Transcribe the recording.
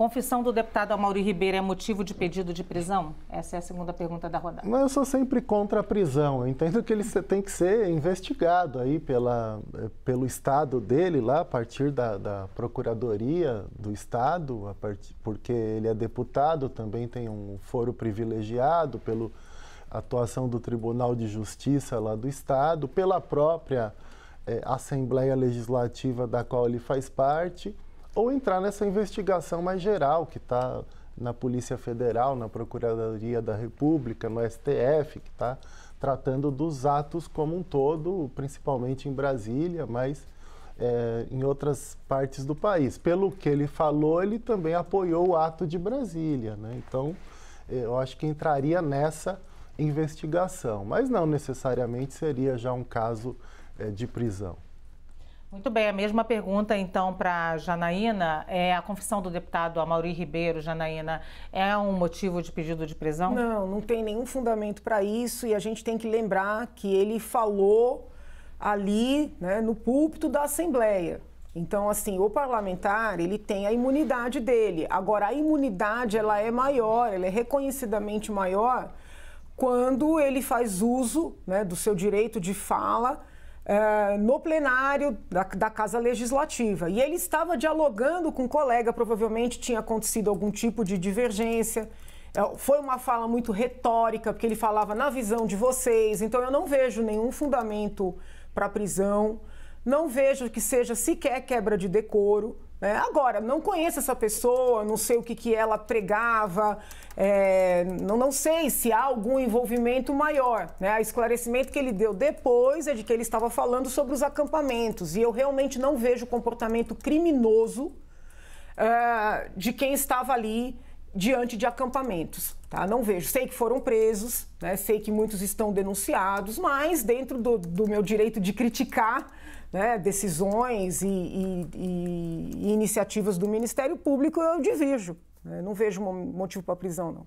Confissão do deputado Amaury Ribeiro é motivo de pedido de prisão? Essa é a segunda pergunta da rodada. eu sou sempre contra a prisão. Eu entendo que ele tem que ser investigado aí pela, eh, pelo Estado dele, lá a partir da, da Procuradoria do Estado, partir porque ele é deputado, também tem um foro privilegiado pela atuação do Tribunal de Justiça lá do Estado, pela própria é, Assembleia Legislativa da qual ele faz parte ou entrar nessa investigação mais geral que está na Polícia Federal, na Procuradoria da República, no STF, que está tratando dos atos como um todo, principalmente em Brasília, mas é, em outras partes do país. Pelo que ele falou, ele também apoiou o ato de Brasília, né? Então, eh, eu acho que entraria nessa investigação, mas não necessariamente seria já um caso é, de prisão. Muito bem, a mesma pergunta então para Janaína. É, a confissão do deputado Amaury Ribeiro, Janaína, é um motivo de pedido de prisão? Não, não tem nenhum fundamento para isso e a gente tem que lembrar que ele falou ali né, no púlpito da Assembleia. Então, assim, o parlamentar, ele tem a imunidade dele. Agora, a imunidade, ela é maior, ela é reconhecidamente maior quando ele faz uso né, do seu direito de fala eh, no plenário da, da, Casa Legislativa. E ele estava dialogando com um colega, provavelmente tinha acontecido algum tipo de divergência. Eh, foi uma fala muito retórica, porque ele falava na visão de vocês, então eu não vejo nenhum fundamento para prisão não vejo que seja sequer quebra de decoro. Né? Agora, não conheço essa pessoa, não sei o que, que ela pregava, é, não, não sei se há algum envolvimento maior. Né? O esclarecimento que ele deu depois é de que ele estava falando sobre os acampamentos e eu realmente não vejo comportamento criminoso uh, de quem estava ali diante de acampamentos. Tá? Não vejo. Sei que foram presos, né? sei que muitos estão denunciados, mas dentro do, do meu direito de criticar né, decisões e, e, e, iniciativas do Ministério Público, eu divirjo. Né? Não vejo motivo para prisão, não.